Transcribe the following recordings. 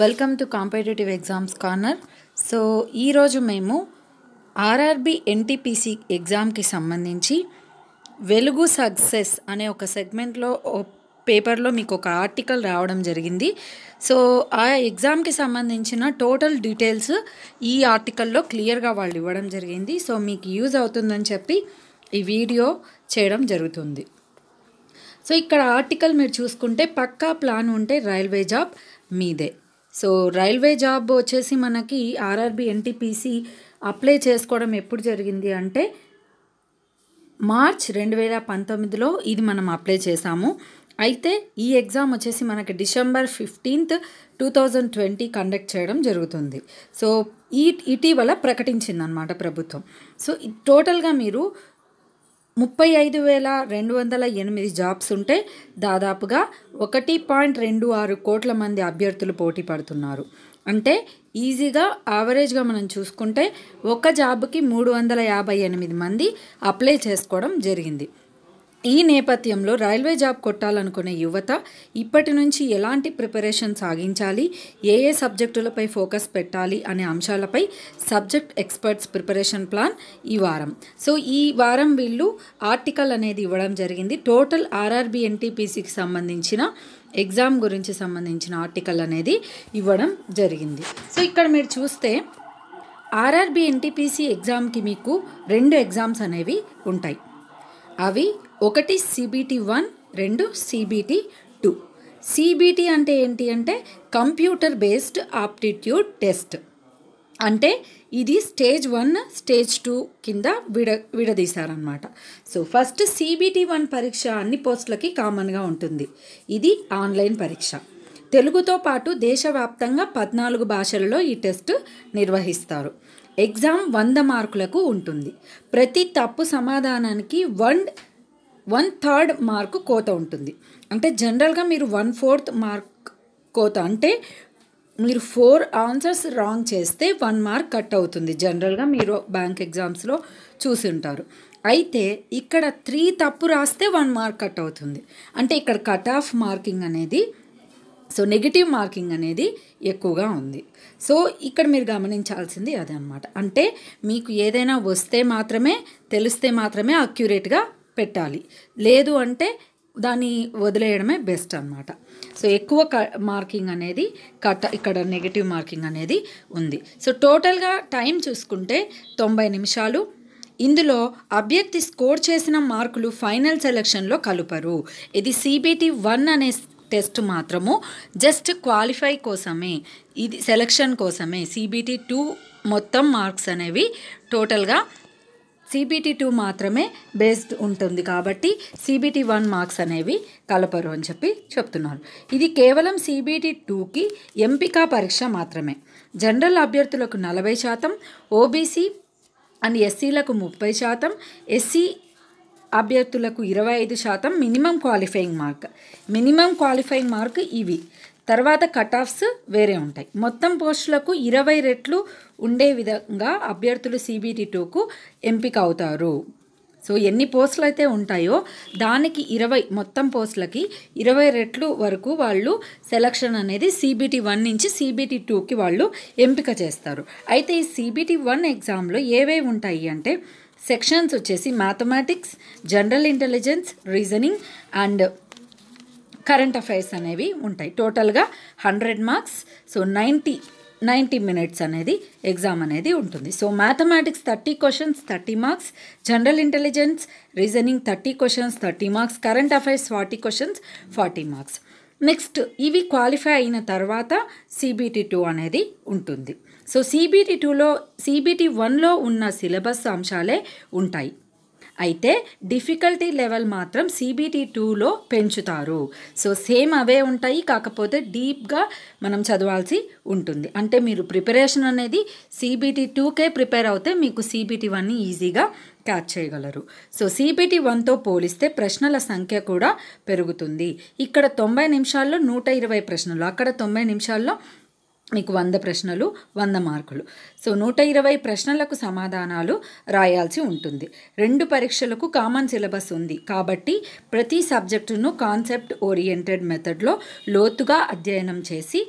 welcome to competitive exams corner so ఈరోజు మేము RRB NTPC ఎగ్జామ్కి సంబంధించి వెలుగు సక్సెస్ అనే ఒక సెగ్మెంట్లో పేపర్లో మీకు ఒక ఆర్టికల్ రావడం జరిగింది సో ఆ ఎగ్జామ్కి సంబంధించిన టోటల్ డీటెయిల్స్ ఈ ఆర్టికల్లో క్లియర్గా వాళ్ళు ఇవ్వడం జరిగింది సో మీకు యూజ్ అవుతుందని చెప్పి ఈ వీడియో చేయడం జరుగుతుంది సో ఇక్కడ ఆర్టికల్ మీరు చూసుకుంటే పక్కా ప్లాన్ ఉంటే రైల్వే జాబ్ మీదే సో రైల్వే జాబ్ వచ్చేసి మనకి ఆర్ఆర్బి ఎన్టీపీసీ అప్లై చేసుకోవడం ఎప్పుడు జరిగింది అంటే మార్చ్ రెండు వేల పంతొమ్మిదిలో ఇది మనం అప్లై చేసాము అయితే ఈ ఎగ్జామ్ వచ్చేసి మనకి December fifteenth two thousand twenty conduct చేయడం జరుగుతుంది సో ఈ ఇటీవల ప్రకటించింది అనమాట ప్రభుత్వం సో టోటల్గా మీరు ముప్పై ఐదు వేల రెండు వందల ఎనిమిది జాబ్స్ ఉంటే దాదాపుగా ఒకటి పాయింట్ రెండు ఆరు కోట్ల మంది అభ్యర్థులు పోటీ పడుతున్నారు అంటే ఈజీగా యావరేజ్గా మనం చూసుకుంటే ఒక జాబ్కి మూడు వందల యాభై ఎనిమిది మంది అప్లై చేసుకోవడం జరిగింది ఈ నేపథ్యంలో రైల్వే జాబ్ కొట్టాలనుకునే యువత ఇప్పటి నుంచి ఎలాంటి ప్రిపరేషన్ సాగించాలి ఏ ఏ సబ్జెక్టులపై ఫోకస్ పెట్టాలి అనే అంశాలపై సబ్జెక్ట్ ఎక్స్పర్ట్స్ ప్రిపరేషన్ ప్లాన్ ఈ వారం సో ఈ వారం వీళ్ళు ఆర్టికల్ అనేది ఇవ్వడం జరిగింది టోటల్ ఆర్ఆర్బి ఎన్టీపీసీకి సంబంధించిన ఎగ్జామ్ గురించి సంబంధించిన ఆర్టికల్ అనేది ఇవ్వడం జరిగింది సో ఇక్కడ మీరు చూస్తే ఆర్ఆర్బి ఎన్టీపీసీ ఎగ్జామ్కి మీకు రెండు ఎగ్జామ్స్ అనేవి ఉంటాయి అవి ఒకటి సిబిటి వన్ రెండు సిబిటి టూ సిబిటి అంటే ఏంటి అంటే కంప్యూటర్ బేస్డ్ ఆప్టిట్యూడ్ టెస్ట్ అంటే ఇది స్టేజ్ వన్ స్టేజ్ టూ కింద విడ విడదీశారనమాట సో ఫస్ట్ సిబిటి వన్ పరీక్ష అన్ని పోస్టులకి కామన్గా ఉంటుంది ఇది ఆన్లైన్ పరీక్ష తెలుగుతో పాటు దేశవ్యాప్తంగా పద్నాలుగు భాషలలో ఈ టెస్ట్ నిర్వహిస్తారు ఎగ్జామ్ వంద మార్కులకు ఉంటుంది ప్రతి తప్పు సమాధానానికి వన్ వన్ థర్డ్ మార్కు కోత ఉంటుంది అంటే జనరల్గా మీరు వన్ ఫోర్త్ మార్క్ కోత అంటే మీరు ఫోర్ ఆన్సర్స్ రాంగ్ చేస్తే వన్ మార్క్ కట్ అవుతుంది జనరల్గా మీరు బ్యాంక్ ఎగ్జామ్స్లో చూసి ఉంటారు అయితే ఇక్కడ త్రీ తప్పు రాస్తే వన్ మార్క్ కట్ అవుతుంది అంటే ఇక్కడ కట్ ఆఫ్ మార్కింగ్ అనేది సో నెగిటివ్ మార్కింగ్ అనేది ఎక్కువగా ఉంది సో ఇక్కడ మీరు గమనించాల్సింది అదే అనమాట అంటే మీకు ఏదైనా వస్తే మాత్రమే తెలిస్తే మాత్రమే అక్యురేట్గా పెట్టాలి లేదు అంటే దాన్ని వదిలేయడమే బెస్ట్ అనమాట సో ఎక్కువ క మార్కింగ్ అనేది కట్ ఇక్కడ నెగిటివ్ మార్కింగ్ అనేది ఉంది సో టోటల్గా టైం చూసుకుంటే తొంభై నిమిషాలు ఇందులో అభ్యర్థి స్కోర్ చేసిన మార్కులు ఫైనల్ సెలక్షన్లో కలుపరు ఇది సిబిటి వన్ అనే టెస్ట్ మాత్రము జస్ట్ క్వాలిఫై కోసమే ఇది సెలక్షన్ కోసమే సిబిటి టూ మొత్తం మార్క్స్ అనేవి టోటల్గా సిబిటి టూ మాత్రమే బేస్డ్ ఉంటుంది కాబట్టి సిబిటి వన్ మార్క్స్ అనేవి కలపరు అని చెప్పి చెప్తున్నారు ఇది కేవలం సిబిటి టూకి ఎంపిక పరీక్ష మాత్రమే జనరల్ అభ్యర్థులకు నలభై శాతం ఓబీసీ అండ్ ఎస్సీలకు ముప్పై శాతం ఎస్సీ అభ్యర్థులకు ఇరవై ఐదు శాతం minimum qualifying mark minimum qualifying mark ఇవి తర్వాత కట్ ఆఫ్స్ వేరే ఉంటాయి మొత్తం పోస్టులకు ఇరవై రెట్లు ఉండే విధంగా అభ్యర్థులు సిబిటీ టూకు ఎంపిక అవుతారు సో ఎన్ని పోస్టులు అయితే ఉంటాయో దానికి ఇరవై మొత్తం పోస్టులకి ఇరవై రెట్లు వరకు వాళ్ళు సెలక్షన్ అనేది సిబిటి వన్ నుంచి సిబిటి టూకి వాళ్ళు ఎంపిక చేస్తారు అయితే ఈ సిబిటి వన్ ఎగ్జామ్లో ఏవే ఉంటాయి అంటే సెక్షన్స్ వచ్చేసి mathematics general intelligence reasoning and current affairs అనేవి ఉంటాయి టోటల్గా hundred marks so ninety ninety minutes అనేది ఎగ్జామ్ అనేది ఉంటుంది so mathematics thirty questions thirty marks general intelligence reasoning thirty questions thirty marks current affairs forty questions forty marks next ఇవి qualify అయిన తర్వాత CBT two అనేది ఉంటుంది సో సిబిటి టూలో CBT వన్లో ఉన్న సిలబస్ అంశాలే ఉంటాయి అయితే డిఫికల్టీ లెవెల్ మాత్రం సిబిటీ టూలో పెంచుతారు సో సేమ్ అవే ఉంటాయి కాకపోతే డీప్గా మనం చదవాల్సి ఉంటుంది అంటే మీరు ప్రిపరేషన్ అనేది సిబిటీ టూకే ప్రిపేర్ అవుతే మీకు సిబిటీ వన్ ఈజీగా క్యాచ్ చేయగలరు సో సిబిటి వన్తో పోలిస్తే ప్రశ్నల సంఖ్య కూడా పెరుగుతుంది ఇక్కడ తొంభై నిమిషాల్లో నూట ఇరవై ప్రశ్నలు అక్కడ తొంభై నిమిషాల్లో మీకు వంద ప్రశ్నలు వంద మార్కులు సో నూట ఇరవై ప్రశ్నలకు సమాధానాలు రాయాల్సి ఉంటుంది రెండు పరీక్షలకు కామన్ సిలబస్ ఉంది కాబట్టి ప్రతి సబ్జెక్టును కాన్సెప్ట్ ఓరియంటెడ్ మెథడ్లో లోతుగా అధ్యయనం చేసి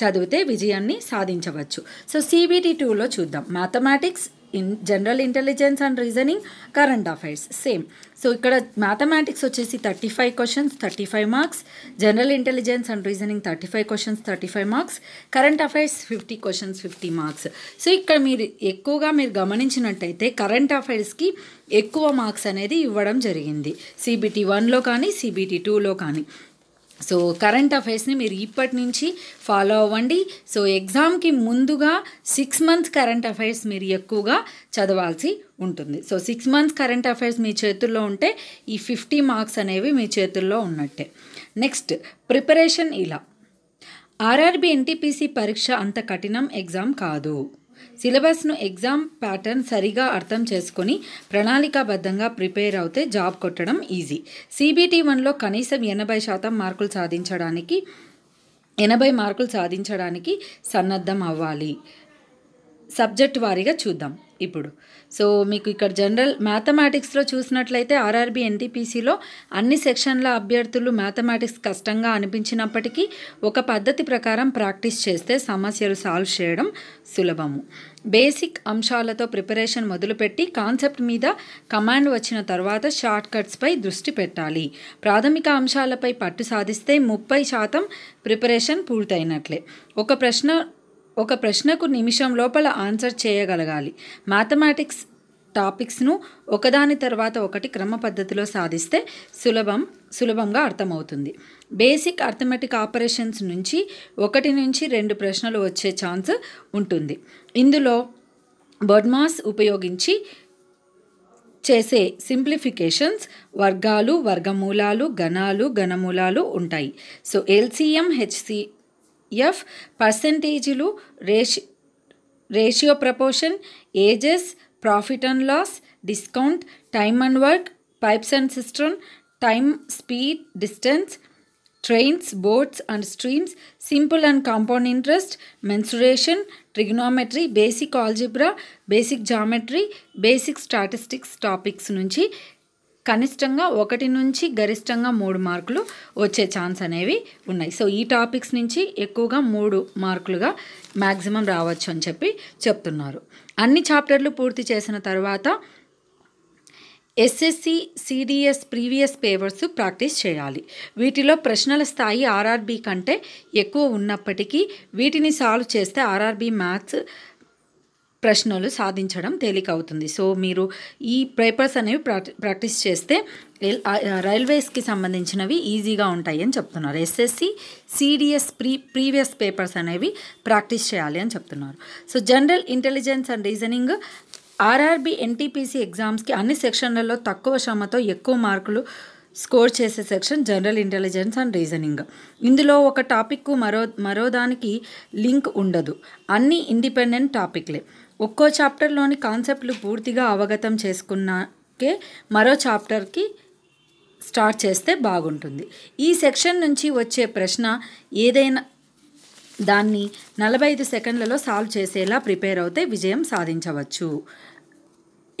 చదివితే విజయాన్ని సాధించవచ్చు సో సిబిటీ టూలో చూద్దాం mathematics in general intelligence and reasoning current affairs same so ఇక్కడ మ్యాథమెటిక్స్ వచ్చేసి thirty five questions thirty five marks general intelligence and reasoning thirty five questions thirty five marks current affairs fifty questions fifty marks so ఇక్కడ మీరు ఎక్కువగా మీరు గమనించినట్టయితే current అఫైర్స్కి ఎక్కువ marks అనేది ఇవ్వడం జరిగింది సిబిటి వన్లో కానీ సిబిటి టూలో కానీ సో కరెంట్ అఫైర్స్ని మీరు ఇప్పటి నుంచి ఫాలో అవ్వండి సో ఎగ్జామ్కి ముందుగా సిక్స్ మంత్స్ కరెంట్ అఫైర్స్ మీరు ఎక్కువగా చదవాల్సి ఉంటుంది so six months current affairs మీ చేతుల్లో ఉంటే ఈ ఫిఫ్టీ మార్క్స్ అనేవి మీ చేతుల్లో ఉన్నట్టే నెక్స్ట్ ప్రిపరేషన్ ఇలా ఆర్ఆర్బి ఎన్టీపీసీ పరీక్ష అంత కఠినం ఎగ్జామ్ కాదు సిలబస్ను ఎగ్జామ్ ప్యాటర్న్ సరిగా అర్థం చేసుకొని ప్రణాళికాబద్ధంగా ప్రిపేర్ అవుతే జాబ్ కొట్టడం ఈజీ సిబిటీ వన్లో కనీసం ఎనభై శాతం మార్కులు సాధించడానికి ఎనభై మార్కులు సాధించడానికి సన్నద్ధం అవ్వాలి సబ్జెక్ట్ వారీగా చూద్దాం ఇప్పుడు సో మీకు ఇక్కడ జనరల్ మ్యాథమెటిక్స్లో చూసినట్లయితే ఆర్ఆర్బి ఎన్టీపీసీలో అన్ని సెక్షన్ల అభ్యర్థులు మ్యాథమెటిక్స్ కష్టంగా అనిపించినప్పటికీ ఒక పద్ధతి ప్రకారం ప్రాక్టీస్ చేస్తే సమస్యలు సాల్వ్ చేయడం సులభము బేసిక్ అంశాలతో ప్రిపరేషన్ మొదలుపెట్టి కాన్సెప్ట్ మీద కమాండ్ వచ్చిన తర్వాత షార్ట్ కట్స్పై దృష్టి పెట్టాలి ప్రాథమిక అంశాలపై పట్టు సాధిస్తే ముప్పై శాతం ప్రిపరేషన్ పూర్తయినట్లే ఒక ప్రశ్న ఒక ప్రశ్నకు నిమిషం లోపల ఆన్సర్ చేయగలగాలి మ్యాథమెటిక్స్ టాపిక్స్ను ఒకదాని తర్వాత ఒకటి క్రమ పద్ధతిలో సాధిస్తే సులభం సులభంగా అర్థమవుతుంది బేసిక్ అర్థమెటిక్ ఆపరేషన్స్ నుంచి ఒకటి నుంచి రెండు ప్రశ్నలు వచ్చే ఛాన్స్ ఉంటుంది ఇందులో బొడ్మాస్ ఉపయోగించి చేసే సింప్లిఫికేషన్స్ వర్గాలు వర్గమూలాలు గణాలు గణమూలాలు ఉంటాయి సో ఎల్సిఎం హెచ్సి ఎఫ్ పర్సంటేజీలు రేషి ratio proportion ages profit and loss discount time and work pipes and system time speed distance trains boats and streams simple and compound interest mensuration trigonometry basic algebra basic geometry basic statistics topics నుంచి కనిష్టంగా ఒకటి నుంచి గరిష్టంగా మూడు మార్కులు వచ్చే chance అనేవి ఉన్నాయి సో ఈ టాపిక్స్ నుంచి ఎక్కువగా మూడు మార్కులుగా మ్యాక్సిమం రావచ్చు అని చెప్పి చెప్తున్నారు అన్ని చాప్టర్లు పూర్తి చేసిన తర్వాత SSC CDS previous papers practice చేయాలి వీటిలో ప్రశ్నల స్థాయి ఆర్ఆర్బి కంటే ఎక్కువ ఉన్నప్పటికీ వీటిని సాల్వ్ చేస్తే ఆర్ఆర్బి మ్యాథ్స్ ప్రశ్నలు సాధించడం తేలికవుతుంది సో మీరు ఈ పేపర్స్ అనేవి ప్రాక్టీస్ చేస్తే రైల్వేస్కి సంబంధించినవి ఈజీగా ఉంటాయి అని చెప్తున్నారు SSC CDS pre previous papers అనేవి ప్రాక్టీస్ చేయాలి అని చెప్తున్నారు so general intelligence and reasoning RRB NTPC ఎగ్జామ్స్కి అన్ని సెక్షన్లలో తక్కువ శ్రమతో ఎక్కువ మార్కులు స్కోర్ చేసే section general intelligence and reasoning ఇందులో ఒక టాపిక్ మరో మరో దానికి లింక్ ఉండదు అన్నీ ఇండిపెండెంట్ టాపిక్లే ఒక్కో చాప్టర్లోని కాన్సెప్ట్లు పూర్తిగా అవగతం చేసుకున్నాకే మరో చాప్టర్కి స్టార్ట్ చేస్తే బాగుంటుంది ఈ సెక్షన్ నుంచి వచ్చే ప్రశ్న ఏదైనా దాన్ని నలభై ఐదు సెకండ్లలో సాల్వ్ చేసేలా ప్రిపేర్ అవుతే విజయం సాధించవచ్చు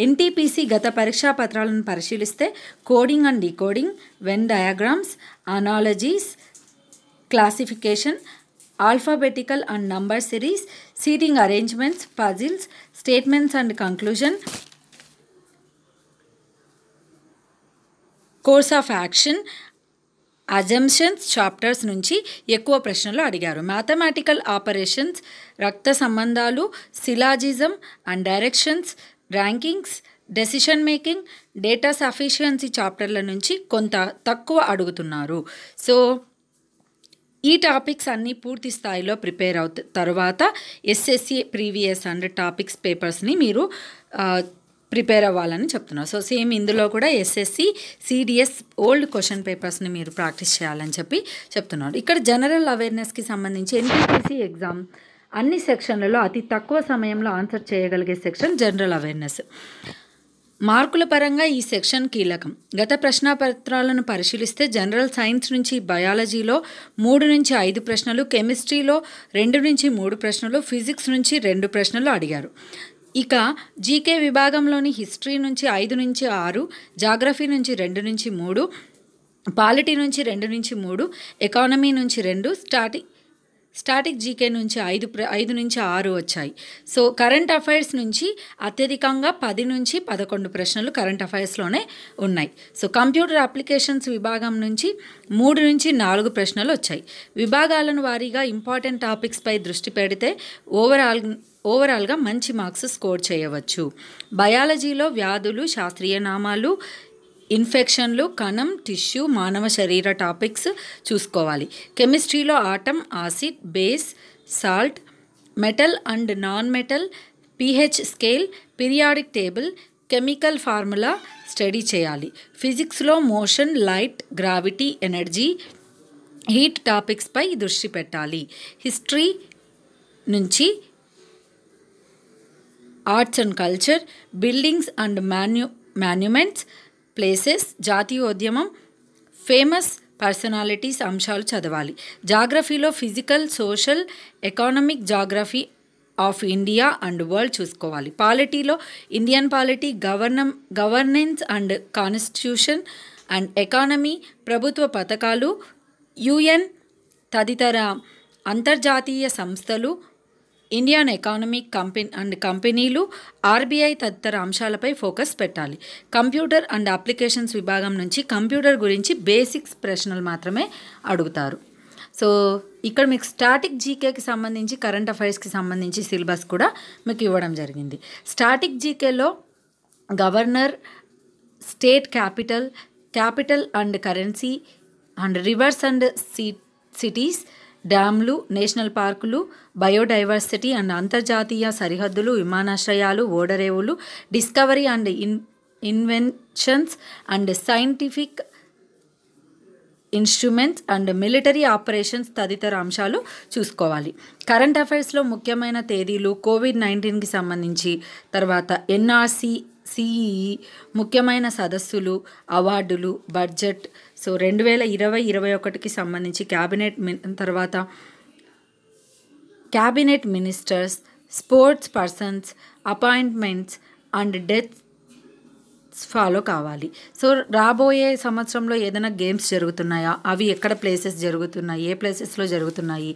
ఎన్టీపీసీ గత పరీక్షా పత్రాలను పరిశీలిస్తే coding and decoding Venn diagrams analogies classification alphabetical and number series seating arrangements puzzles statements and conclusion course of action assumptions chapters నుంచి ఎక్కువ ప్రశ్నలు అడిగారు మ్యాథమెటికల్ ఆపరేషన్స్ రక్త సంబంధాలు syllogism and directions rankings decision making data sufficiency చాప్టర్ల నుంచి కొంత తక్కువ అడుగుతున్నారు సో ఈ టాపిక్స్ అన్నీ పూర్తి స్థాయిలో ప్రిపేర్ అవుత తర్వాత ఎస్ఎస్సి ప్రీవియస్ హండ్రెడ్ టాపిక్స్ పేపర్స్ని మీరు ప్రిపేర్ అవ్వాలని చెప్తున్నారు సో సేమ్ ఇందులో కూడా ఎస్ఎస్సి సిడిఎస్ ఓల్డ్ క్వశ్చన్ పేపర్స్ని మీరు ప్రాక్టీస్ చేయాలని చెప్పి చెప్తున్నారు ఇక్కడ జనరల్ అవేర్నెస్కి సంబంధించి ఎన్టీపీసీ ఎగ్జామ్ అన్ని సెక్షన్లలో అతి తక్కువ సమయంలో ఆన్సర్ చేయగలిగే సెక్షన్ జనరల్ అవేర్నెస్ మార్కుల పరంగా ఈ సెక్షన్ కీలకం గత ప్రశ్నాపత్రాలను పరిశీలిస్తే జనరల్ సైన్స్ నుంచి బయాలజీలో మూడు నుంచి ఐదు ప్రశ్నలు కెమిస్ట్రీలో రెండు నుంచి మూడు ప్రశ్నలు ఫిజిక్స్ నుంచి రెండు ప్రశ్నలు అడిగారు ఇక జీకే విభాగంలోని హిస్టరీ నుంచి ఐదు నుంచి ఆరు జాగ్రఫీ నుంచి రెండు నుంచి మూడు పాలిటీ నుంచి రెండు నుంచి మూడు ఎకానమీ నుంచి రెండు స్టాటి స్టాటిక్ జీకే నుంచి ఐదు ఐదు నుంచి ఆరు వచ్చాయి సో కరెంట్ అఫైర్స్ నుంచి అత్యధికంగా పది నుంచి పదకొండు ప్రశ్నలు కరెంట్ అఫైర్స్లోనే ఉన్నాయి సో కంప్యూటర్ అప్లికేషన్స్ విభాగం నుంచి మూడు నుంచి నాలుగు ప్రశ్నలు వచ్చాయి విభాగాలను వారీగా ఇంపార్టెంట్ టాపిక్స్పై దృష్టి పెడితే ఓవరాల్ ఓవరాల్గా మంచి మార్క్స్ స్కోర్ చేయవచ్చు బయాలజీలో వ్యాధులు శాస్త్రీయ నామాలు ఇన్ఫెక్షన్లు కణం టిష్యూ మానవ శరీర టాపిక్స్ చూసుకోవాలి కెమిస్ట్రీలో atom acid base salt metal and non metal pH scale periodic table chemical formula study చేయాలి ఫిజిక్స్లో motion light gravity energy heat టాపిక్స్పై దృష్టి పెట్టాలి హిస్టరీ నుంచి arts and culture buildings and మాన్యు మాన్యుమెంట్స్ ప్లేసెస్ జాతీయోద్యమం ఫేమస్ పర్సనాలిటీస్ అంశాలు చదవాలి జాగ్రఫీలో physical social economic geography of India and world చూసుకోవాలి పాలిటీలో ఇండియన్ పాలిటీ గవర్నం governance and constitution and economy ప్రభుత్వ పథకాలు యుఎన్ తదితర అంతర్జాతీయ సంస్థలు ఇండియన్ ఎకానమీ కంపెనీ అండ్ కంపెనీలు ఆర్బీఐ తదితర అంశాలపై ఫోకస్ పెట్టాలి కంప్యూటర్ అండ్ అప్లికేషన్స్ విభాగం నుంచి కంప్యూటర్ గురించి బేసిక్స్ ప్రశ్నలు మాత్రమే అడుగుతారు సో ఇక్కడ మీకు స్టాటిక్ జీకేకి సంబంధించి కరెంట్ అఫైర్స్కి సంబంధించి సిలబస్ కూడా మీకు ఇవ్వడం జరిగింది స్టాటిక్ జీకేలో governor state capital capital and currency and rivers and cities డ్యామ్లు నేషనల్ పార్కులు బయోడైవర్సిటీ అండ్ అంతర్జాతీయ సరిహద్దులు విమానాశ్రయాలు ఓడరేవులు discovery and in inventions and scientific instruments and military operations తదితర అంశాలు చూసుకోవాలి కరెంట్ అఫైర్స్లో ముఖ్యమైన తేదీలు కోవిడ్ నైన్టీన్కి సంబంధించి తర్వాత ఎన్ఆర్సి సిఈఈ ముఖ్యమైన సదస్సులు అవార్డులు బడ్జెట్ సో రెండు వేల ఇరవై ఇరవై ఒకటికి సంబంధించి క్యాబినెట్ తర్వాత cabinet ministers sports persons appointments and death follow కావాలి సో రాబోయే సంవత్సరంలో ఏదైనా గేమ్స్ జరుగుతున్నాయా అవి ఎక్కడ ప్లేసెస్ జరుగుతున్నాయి ఏ ప్లేసెస్లో జరుగుతున్నాయి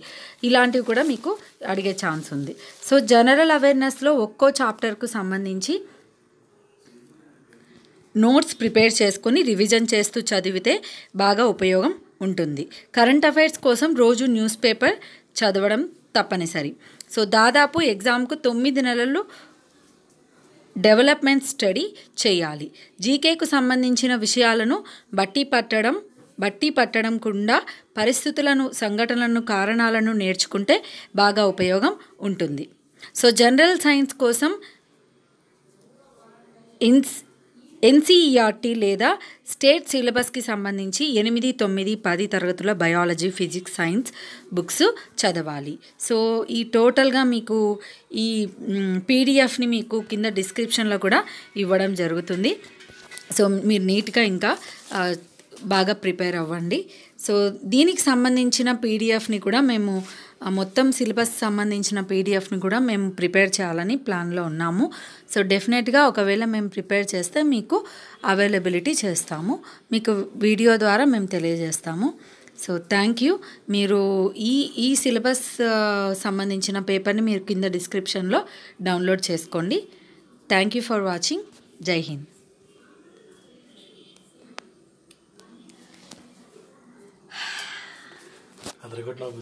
ఇలాంటివి కూడా మీకు అడిగే ఛాన్స్ ఉంది సో జనరల్ అవేర్నెస్లో ఒక్కో చాప్టర్కు సంబంధించి నోట్స్ ప్రిపేర్ చేసుకొని రివిజన్ చేస్తూ చదివితే బాగా ఉపయోగం ఉంటుంది కరెంట్ అఫైర్స్ కోసం రోజు న్యూస్ పేపర్ చదవడం తప్పనిసరి సో దాదాపు ఎగ్జామ్కు తొమ్మిది నెలల్లో డెవలప్మెంట్ స్టడీ చేయాలి జీకేకు సంబంధించిన విషయాలను బట్టి పట్టడం బట్టి పట్టడం కుండా పరిస్థితులను సంఘటనలను కారణాలను నేర్చుకుంటే బాగా ఉపయోగం ఉంటుంది సో జనరల్ సైన్స్ కోసం ఇన్స్ ఎన్సీఈఆర్టీ లేదా స్టేట్ సిలబస్కి సంబంధించి ఎనిమిది తొమ్మిది పది తరగతుల బయాలజీ ఫిజిక్స్ సైన్స్ బుక్స్ చదవాలి సో ఈ టోటల్గా మీకు ఈ పీడిఎఫ్ని మీకు కింద డిస్క్రిప్షన్లో కూడా ఇవ్వడం జరుగుతుంది సో మీరు నీట్గా ఇంకా బాగా ప్రిపేర్ అవ్వండి సో దీనికి సంబంధించిన పీడిఎఫ్ని కూడా మేము మొత్తం సిలబస్ సంబంధించిన పీడిఎఫ్ని కూడా మేము ప్రిపేర్ చేయాలని ప్లాన్లో ఉన్నాము సో డెఫినెట్గా ఒకవేళ మేము ప్రిపేర్ చేస్తే మీకు అవైలబిలిటీ చేస్తాము మీకు వీడియో ద్వారా మేము తెలియజేస్తాము సో థ్యాంక్ యూ మీరు ఈ ఈ సిలబస్ సంబంధించిన పేపర్ని మీరు కింద డిస్క్రిప్షన్లో డౌన్లోడ్ చేసుకోండి థ్యాంక్ యూ ఫర్ వాచింగ్ జై హింద్ అందరికీ